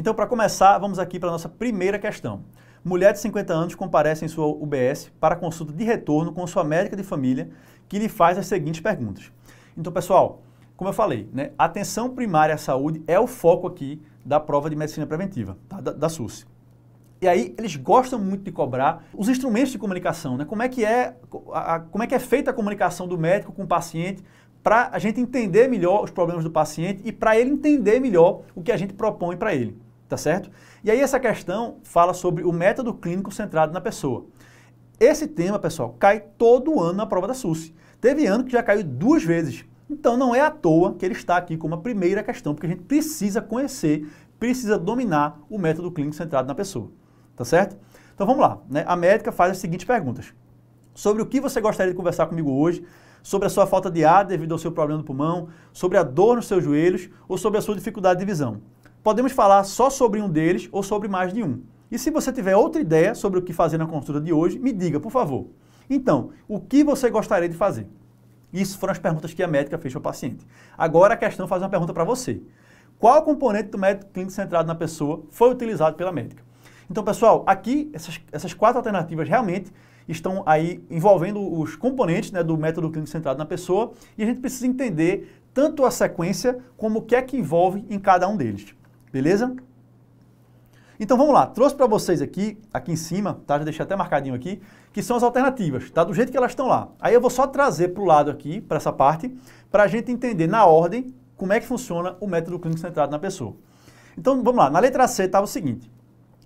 Então, para começar, vamos aqui para a nossa primeira questão. Mulher de 50 anos comparece em sua UBS para consulta de retorno com sua médica de família, que lhe faz as seguintes perguntas. Então, pessoal, como eu falei, né, atenção primária à saúde é o foco aqui da prova de medicina preventiva, tá? da, da SUS. E aí eles gostam muito de cobrar os instrumentos de comunicação, né? Como é que é, a, como é que é feita a comunicação do médico com o paciente para a gente entender melhor os problemas do paciente e para ele entender melhor o que a gente propõe para ele tá certo? E aí essa questão fala sobre o método clínico centrado na pessoa. Esse tema, pessoal, cai todo ano na prova da SUS. Teve ano que já caiu duas vezes. Então não é à toa que ele está aqui como a primeira questão, porque a gente precisa conhecer, precisa dominar o método clínico centrado na pessoa. Tá certo? Então vamos lá. Né? A médica faz as seguintes perguntas. Sobre o que você gostaria de conversar comigo hoje, sobre a sua falta de ar devido ao seu problema do pulmão, sobre a dor nos seus joelhos ou sobre a sua dificuldade de visão podemos falar só sobre um deles ou sobre mais de um. E se você tiver outra ideia sobre o que fazer na consulta de hoje, me diga, por favor. Então, o que você gostaria de fazer? Isso foram as perguntas que a médica fez ao paciente. Agora a questão faz uma pergunta para você. Qual componente do método clínico centrado na pessoa foi utilizado pela médica? Então, pessoal, aqui essas, essas quatro alternativas realmente estão aí envolvendo os componentes né, do método clínico centrado na pessoa e a gente precisa entender tanto a sequência como o que é que envolve em cada um deles. Beleza? Então vamos lá, trouxe para vocês aqui, aqui em cima, tá? Já deixei até marcadinho aqui, que são as alternativas, tá? Do jeito que elas estão lá. Aí eu vou só trazer para o lado aqui, para essa parte, para a gente entender na ordem como é que funciona o método clínico centrado na pessoa. Então vamos lá, na letra C estava o seguinte,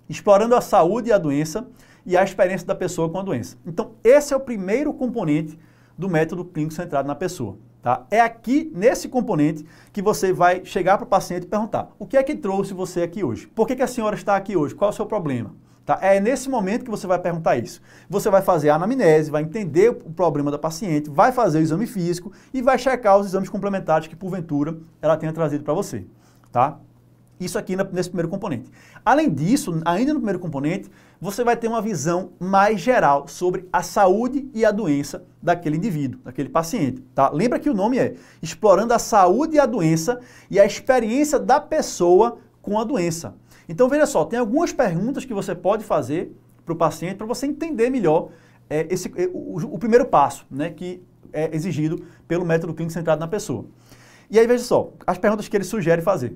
explorando a saúde e a doença e a experiência da pessoa com a doença. Então esse é o primeiro componente do método clínico centrado na pessoa. Tá? É aqui, nesse componente, que você vai chegar para o paciente e perguntar o que é que trouxe você aqui hoje? Por que, que a senhora está aqui hoje? Qual é o seu problema? Tá? É nesse momento que você vai perguntar isso. Você vai fazer a anamnese, vai entender o problema da paciente, vai fazer o exame físico e vai checar os exames complementares que, porventura, ela tenha trazido para você. Tá? Isso aqui nesse primeiro componente. Além disso, ainda no primeiro componente, você vai ter uma visão mais geral sobre a saúde e a doença daquele indivíduo, daquele paciente. Tá? Lembra que o nome é Explorando a Saúde e a Doença e a Experiência da Pessoa com a Doença. Então veja só, tem algumas perguntas que você pode fazer para o paciente para você entender melhor é, esse, é, o, o, primeiro passo né, que é exigido pelo método clínico centrado na pessoa. E aí veja só, as perguntas que ele sugere fazer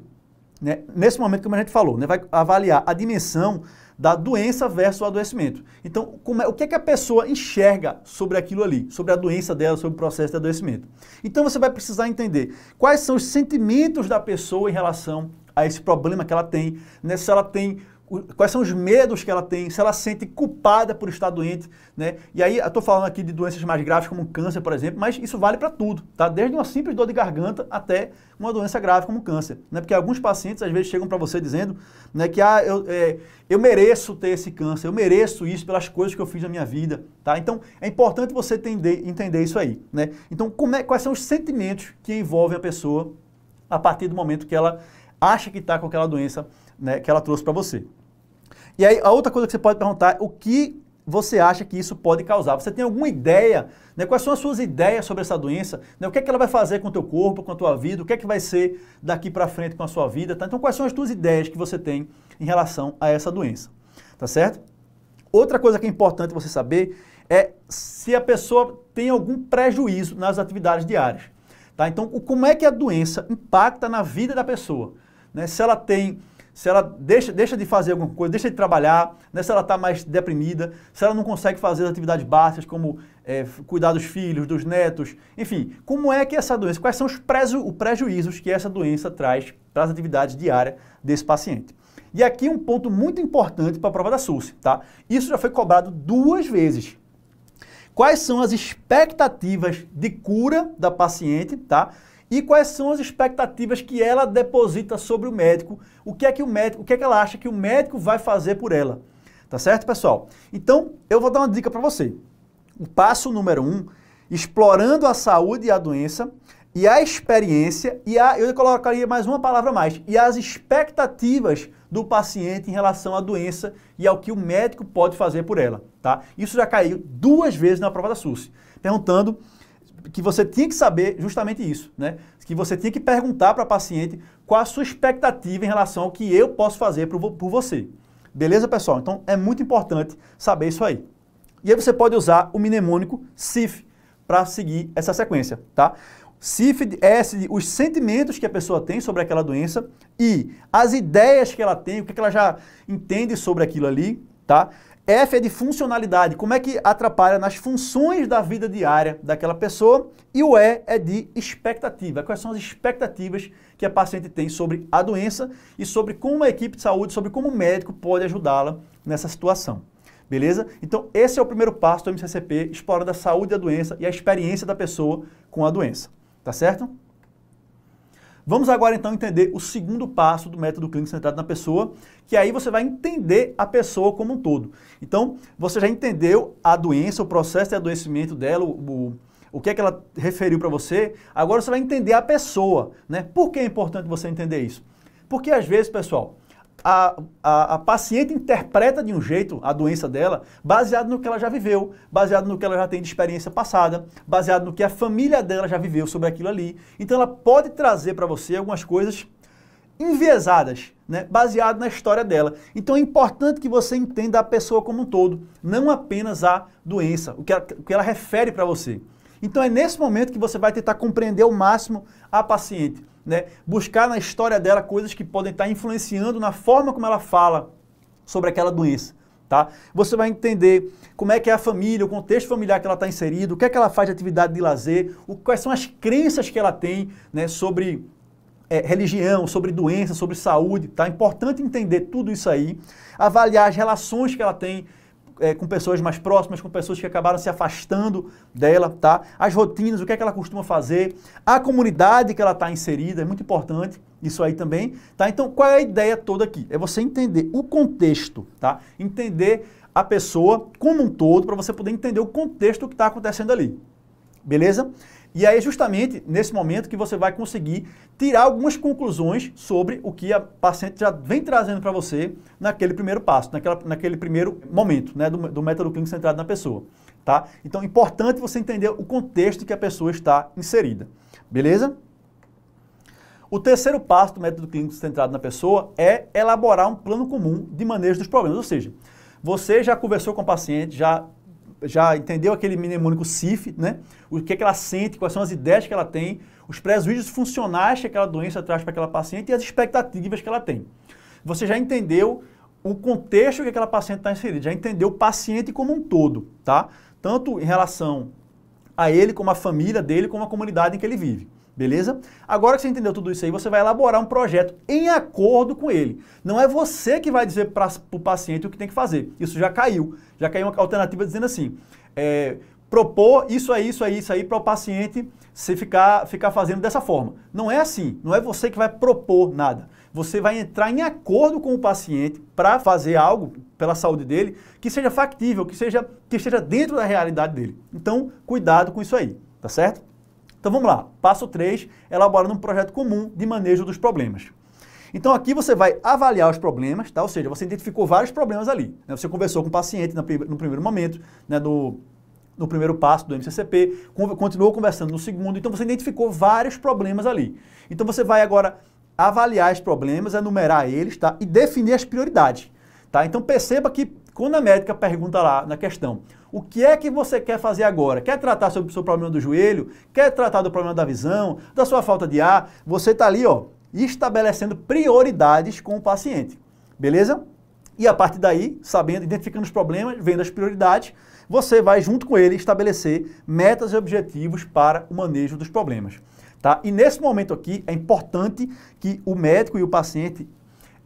né, nesse momento, como a gente falou, né, vai avaliar a dimensão da doença versus o adoecimento. Então, é, o que, é que a pessoa enxerga sobre aquilo ali, sobre a doença dela, sobre o processo de adoecimento? Então, você vai precisar entender quais são os sentimentos da pessoa em relação a esse problema que ela tem, né, se ela tem quais são os medos que ela tem, se ela sente culpada por estar doente, né? E aí, eu estou falando aqui de doenças mais graves como câncer, por exemplo, mas isso vale para tudo, tá? Desde uma simples dor de garganta até uma doença grave como câncer, né? Porque alguns pacientes às vezes chegam para você dizendo, né, que ah, eu, é, eu mereço ter esse câncer, eu mereço isso pelas coisas que eu fiz na minha vida, tá? Então, é importante você entender, entender isso aí, né? Então, como é, quais são os sentimentos que envolvem a pessoa a partir do momento que ela acha que está com aquela doença né, que ela trouxe para você. E aí, a outra coisa que você pode perguntar, o que você acha que isso pode causar? Você tem alguma ideia? Né? Quais são as suas ideias sobre essa doença? Né? O que é que ela vai fazer com o teu corpo, com a tua vida? O que é que vai ser daqui para frente com a sua vida? Tá? Então, quais são as tuas ideias que você tem em relação a essa doença? Tá certo? Outra coisa que é importante você saber é se a pessoa tem algum prejuízo nas atividades diárias. Tá? Então, como é que a doença impacta na vida da pessoa? Né? Se ela tem se ela deixa, deixa de fazer alguma coisa, deixa de trabalhar, né? se ela está mais deprimida, se ela não consegue fazer as atividades básicas como é, cuidar dos filhos, dos netos, enfim, como é que essa doença, quais são os preju, os prejuízos que essa doença traz para as atividades diárias desse paciente. E aqui um ponto muito importante para a prova da SUS, tá? Isso já foi cobrado duas vezes. Quais são as expectativas de cura da paciente, tá? e quais são as expectativas que ela deposita sobre o médico, o que é que o médico, o que é que ela acha que o médico vai fazer por ela. Tá certo, pessoal? Então, eu vou dar uma dica para você. O passo número um, explorando a saúde e a doença, e a experiência, e a, eu colocaria mais uma palavra mais, e as expectativas do paciente em relação à doença e ao que o médico pode fazer por ela, tá? Isso já caiu duas vezes na prova da SUS, perguntando que você tinha que saber justamente isso, né? Que você tinha que perguntar para a paciente qual a sua expectativa em relação ao que eu posso fazer por, por você. Beleza, pessoal? Então é muito importante saber isso aí. E aí você pode usar o mnemônico SIF para seguir essa sequência, tá? CIF é os sentimentos que a pessoa tem sobre aquela doença e as ideias que ela tem, o que é ela já entende sobre aquilo ali, tá? F é de funcionalidade, como é que atrapalha nas funções da vida diária daquela pessoa. E o E é de expectativa, quais são as expectativas que a paciente tem sobre a doença e sobre como a equipe de saúde, sobre como o médico pode ajudá-la nessa situação. Beleza? Então, esse é o primeiro passo do MCCP, explorando a saúde da doença e a experiência da pessoa com a doença. Tá certo? Vamos agora então entender o segundo passo do método clínico centrado na pessoa, que aí você vai entender a pessoa como um todo. Então, você já entendeu a doença, o processo de adoecimento dela, o, o que é que ela referiu para você, agora você vai entender a pessoa, né? Por que é importante você entender isso? Porque às vezes, pessoal, a, a, a, paciente interpreta de um jeito a doença dela, baseado no que ela já viveu, baseado no que ela já tem de experiência passada, baseado no que a família dela já viveu sobre aquilo ali. Então ela pode trazer para você algumas coisas enviesadas, né, baseado na história dela. Então é importante que você entenda a pessoa como um todo, não apenas a doença, o que ela, o que ela refere para você. Então é nesse momento que você vai tentar compreender ao máximo a paciente né? buscar na história dela coisas que podem estar influenciando na forma como ela fala sobre aquela doença. Tá? Você vai entender como é que é a família, o contexto familiar que ela está inserido, o que é que ela faz de atividade de lazer, o, quais são as crenças que ela tem né, sobre é, religião, sobre doença, sobre saúde, tá? É importante entender tudo isso aí, avaliar as relações que ela tem é, com pessoas mais próximas, com pessoas que acabaram se afastando dela, tá? As rotinas, o que é que ela costuma fazer, a comunidade que ela está inserida, é muito importante isso aí também, tá? Então, qual é a ideia toda aqui? É você entender o contexto, tá? Entender a pessoa como um todo, para você poder entender o contexto que está acontecendo ali. Beleza? E aí, justamente nesse momento que você vai conseguir tirar algumas conclusões sobre o que a paciente já vem trazendo para você naquele primeiro passo, naquela, naquele primeiro momento né, do, do método clínico centrado na pessoa. Tá? Então, é importante você entender o contexto que a pessoa está inserida. Beleza? O terceiro passo do método clínico centrado na pessoa é elaborar um plano comum de manejo dos problemas, ou seja, você já conversou com o paciente, já já entendeu aquele mnemônico CIF, né? O que, é que ela sente, quais são as ideias que ela tem, os prejuízos funcionais que aquela doença traz para aquela paciente e as expectativas que ela tem. Você já entendeu o contexto que aquela paciente está inserida, já entendeu o paciente como um todo, tá? Tanto em relação a ele, como a família dele, como a comunidade em que ele vive. Beleza? Agora que você entendeu tudo isso aí, você vai elaborar um projeto em acordo com ele. Não é você que vai dizer para o paciente o que tem que fazer. Isso já caiu. Já caiu uma alternativa dizendo assim: é, propor isso aí, isso aí, isso aí para o paciente se ficar, ficar fazendo dessa forma. Não é assim. Não é você que vai propor nada. Você vai entrar em acordo com o paciente para fazer algo pela saúde dele que seja factível, que seja, que esteja dentro da realidade dele. Então, cuidado com isso aí, tá certo? Então vamos lá. Passo 3, elaborando um projeto comum de manejo dos problemas. Então aqui você vai avaliar os problemas, tá? ou seja, você identificou vários problemas ali. Né? Você conversou com o paciente no primeiro momento, né? no, no primeiro passo do MCCP, continuou conversando no segundo, então você identificou vários problemas ali. Então você vai agora avaliar os problemas, enumerar eles tá? e definir as prioridades. Tá? Então perceba que quando a médica pergunta lá na questão o que é que você quer fazer agora? Quer tratar sobre o seu problema do joelho? Quer tratar do problema da visão? Da sua falta de ar? Você está ali, ó, estabelecendo prioridades com o paciente. Beleza? E a partir daí, sabendo, identificando os problemas, vendo as prioridades, você vai junto com ele estabelecer metas e objetivos para o manejo dos problemas. Tá? E nesse momento aqui é importante que o médico e o paciente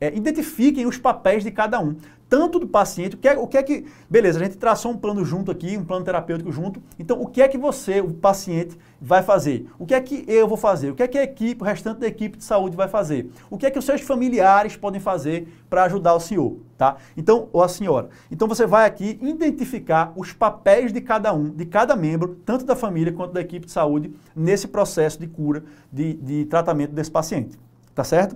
é, identifiquem os papéis de cada um, tanto do paciente, o que, é, o que é que. Beleza, a gente traçou um plano junto aqui, um plano terapêutico junto. Então, o que é que você, o paciente, vai fazer? O que é que eu vou fazer? O que é que a equipe, o restante da equipe de saúde vai fazer? O que é que os seus familiares podem fazer para ajudar o senhor, tá? Então, ou a senhora. Então, você vai aqui identificar os papéis de cada um, de cada membro, tanto da família quanto da equipe de saúde, nesse processo de cura, de, de tratamento desse paciente, tá certo?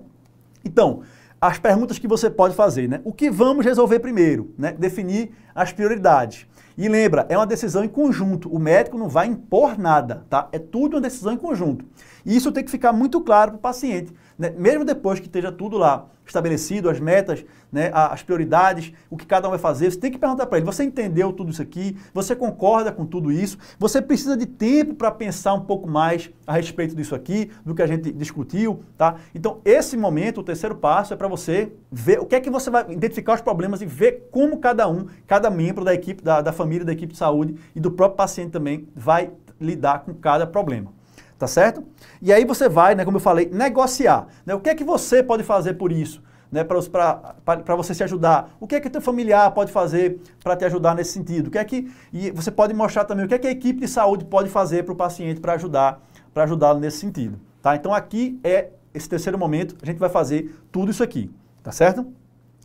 Então, as perguntas que você pode fazer, né? O que vamos resolver primeiro, né? Definir as prioridades. E lembra, é uma decisão em conjunto. O médico não vai impor nada, tá? É tudo uma decisão em conjunto. E isso tem que ficar muito claro para o paciente. Né? Mesmo depois que esteja tudo lá estabelecido, as metas, né, as prioridades, o que cada um vai fazer, você tem que perguntar para ele: você entendeu tudo isso aqui? Você concorda com tudo isso? Você precisa de tempo para pensar um pouco mais a respeito disso aqui, do que a gente discutiu, tá? Então, esse momento, o terceiro passo, é para você ver o que é que você vai identificar os problemas e ver como cada um, cada membro da equipe, da, da família, da equipe de saúde e do próprio paciente também vai lidar com cada problema tá certo? E aí você vai, né, como eu falei, negociar. Né? O que é que você pode fazer por isso? Né, para você se ajudar. O que é que teu familiar pode fazer para te ajudar nesse sentido? O que é que e você pode mostrar também o que é que a equipe de saúde pode fazer para o paciente para ajudar, para ajudá-lo nesse sentido, tá? Então aqui é esse terceiro momento, a gente vai fazer tudo isso aqui, tá certo?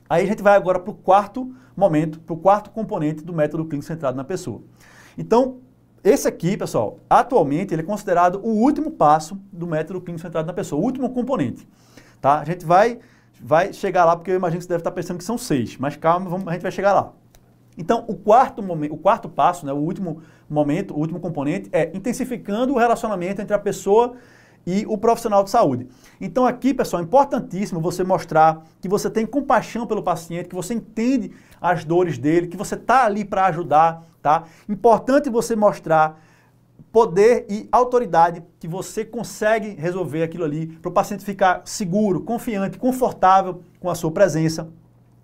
Aí a gente vai agora para o quarto momento, para o quarto componente do método clínico centrado na pessoa. Então, esse aqui, pessoal, atualmente ele é considerado o último passo do método clínico centrado na pessoa, o último componente. Tá? A gente vai, vai chegar lá, porque eu imagino que você deve estar pensando que são seis, mas calma, vamos, a gente vai chegar lá. Então, o quarto, momento, o quarto passo, né, o último momento, o último componente, é intensificando o relacionamento entre a pessoa e o profissional de saúde. Então aqui, pessoal, é importantíssimo você mostrar que você tem compaixão pelo paciente, que você entende as dores dele, que você está ali para ajudar, tá? Importante você mostrar poder e autoridade que você consegue resolver aquilo ali para o paciente ficar seguro, confiante, confortável com a sua presença,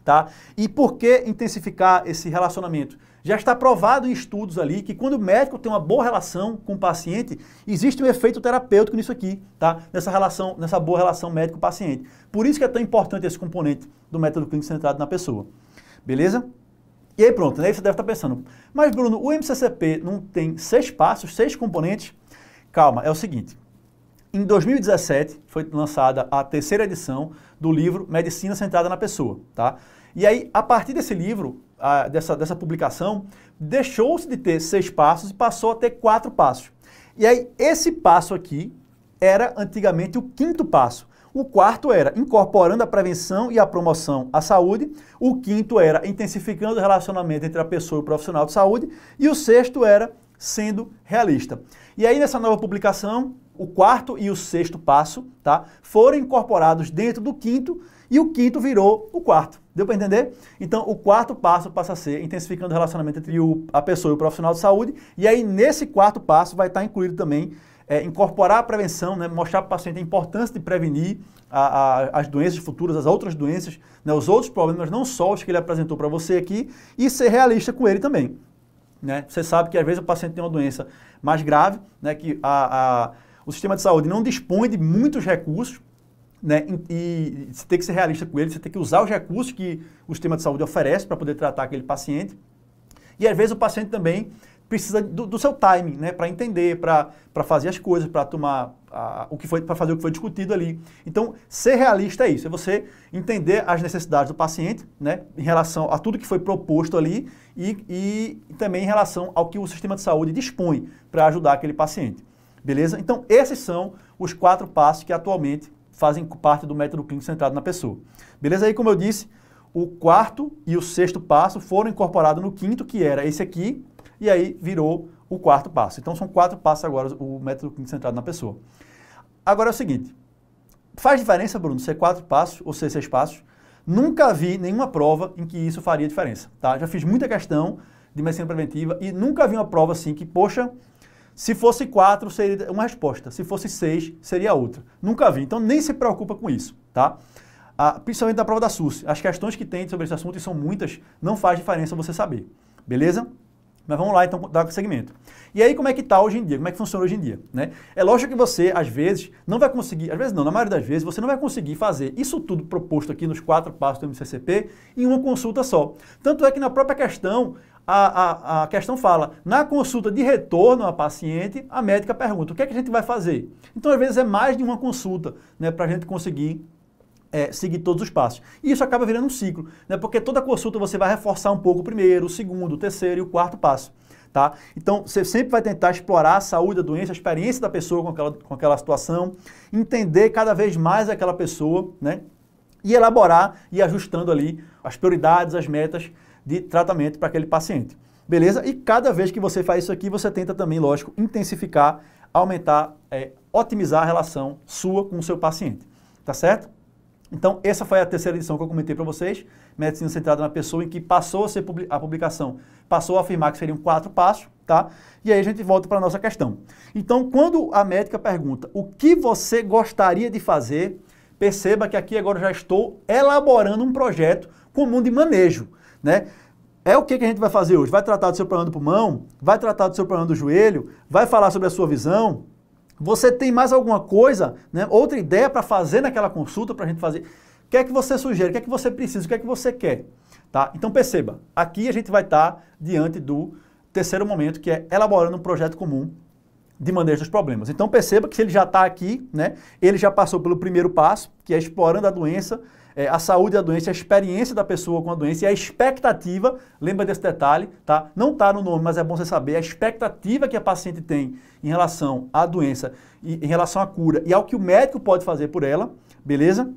tá? E por que intensificar esse relacionamento? Já está provado em estudos ali que quando o médico tem uma boa relação com o paciente, existe um efeito terapêutico nisso aqui, tá? Nessa relação, nessa boa relação médico-paciente. Por isso que é tão importante esse componente do método clínico centrado na pessoa. Beleza? E aí pronto, né? aí Você deve estar pensando, mas Bruno, o MCCP não tem seis passos, seis componentes? Calma, é o seguinte. Em 2017 foi lançada a terceira edição do livro Medicina Centrada na Pessoa, tá? E aí, a partir desse livro, dessa, dessa publicação, deixou-se de ter seis passos e passou a ter quatro passos. E aí, esse passo aqui era antigamente o quinto passo. O quarto era incorporando a prevenção e a promoção à saúde. O quinto era intensificando o relacionamento entre a pessoa e o profissional de saúde. E o sexto era sendo realista. E aí, nessa nova publicação, o quarto e o sexto passo tá, foram incorporados dentro do quinto e o quinto virou o quarto. Deu para entender? Então, o quarto passo passa a ser intensificando o relacionamento entre o, a pessoa e o profissional de saúde. E aí, nesse quarto passo, vai estar tá incluído também é, incorporar a prevenção, né, mostrar para o paciente a importância de prevenir a, a, as doenças futuras, as outras doenças, né, os outros problemas, não só os que ele apresentou para você aqui, e ser realista com ele também. Né? Você sabe que às vezes o paciente tem uma doença mais grave, né, que a, a o sistema de saúde não dispõe de muitos recursos né? E, e você tem que ser realista com ele, você tem que usar os recursos que o sistema de saúde oferece para poder tratar aquele paciente. E às vezes o paciente também precisa do, do seu timing, né? Para entender, para fazer as coisas, para tomar a, o que foi, para fazer o que foi discutido ali. Então, ser realista é isso, é você entender as necessidades do paciente, né? Em relação a tudo que foi proposto ali e, e também em relação ao que o sistema de saúde dispõe para ajudar aquele paciente. Beleza? Então, esses são os quatro passos que atualmente fazem parte do método clínico centrado na pessoa. Beleza? Aí, como eu disse, o quarto e o sexto passo foram incorporados no quinto, que era esse aqui, e aí virou o quarto passo. Então, são quatro passos agora o método clínico centrado na pessoa. Agora é o seguinte, faz diferença, Bruno, ser quatro passos ou ser seis passos? Nunca vi nenhuma prova em que isso faria diferença, tá? Já fiz muita questão de medicina preventiva e nunca vi uma prova assim que, poxa, se fosse quatro, seria uma resposta. Se fosse seis, seria outra. Nunca vi. Então, nem se preocupa com isso, tá? Ah, principalmente na prova da SUS. As questões que tem sobre esse assunto, e são muitas, não faz diferença você saber. Beleza? Mas vamos lá, então, dar segmento. E aí, como é que está hoje em dia? Como é que funciona hoje em dia? Né? É lógico que você, às vezes, não vai conseguir, às vezes não, na maioria das vezes, você não vai conseguir fazer isso tudo proposto aqui nos quatro passos do MCCP em uma consulta só. Tanto é que na própria questão, a, a, a questão fala, na consulta de retorno à paciente, a médica pergunta, o que é que a gente vai fazer? Então, às vezes, é mais de uma consulta né, para a gente conseguir é, seguir todos os passos. E isso acaba virando um ciclo, né? porque toda consulta você vai reforçar um pouco o primeiro, o segundo, o terceiro e o quarto passo. Tá? Então, você sempre vai tentar explorar a saúde, a doença, a experiência da pessoa com aquela, com aquela situação, entender cada vez mais aquela pessoa, né? E elaborar e ajustando ali as prioridades, as metas de tratamento para aquele paciente. Beleza? E cada vez que você faz isso aqui, você tenta também, lógico, intensificar, aumentar, é, otimizar a relação sua com o seu paciente. Tá certo? Então, essa foi a terceira edição que eu comentei para vocês, Medicina Centrada na Pessoa, em que passou a ser a publicação, passou a afirmar que seriam quatro passos, tá? E aí a gente volta para a nossa questão. Então, quando a médica pergunta o que você gostaria de fazer, perceba que aqui agora já estou elaborando um projeto comum de manejo né? É o que, que a gente vai fazer hoje? Vai tratar do seu problema do pulmão? Vai tratar do seu problema do joelho? Vai falar sobre a sua visão? Você tem mais alguma coisa, né? outra ideia para fazer naquela consulta para a gente fazer? O que é que você sugere? O que é que você precisa? O que é que você quer? Tá? Então perceba, aqui a gente vai estar tá diante do terceiro momento, que é elaborando um projeto comum de manejo dos problemas. Então perceba que se ele já está aqui, né, ele já passou pelo primeiro passo, que é explorando a doença, é, a saúde da doença, a experiência da pessoa com a doença e a expectativa, lembra desse detalhe, tá? Não está no nome, mas é bom você saber a expectativa que a paciente tem em relação à doença, e, em relação à cura e ao que o médico pode fazer por ela, beleza?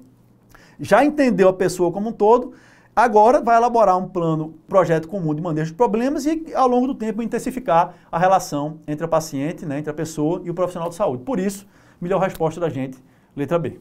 Já entendeu a pessoa como um todo, Agora vai elaborar um plano, projeto comum de manejo de problemas e, ao longo do tempo, intensificar a relação entre a paciente, né, entre a pessoa e o profissional de saúde. Por isso, melhor resposta da gente, letra B.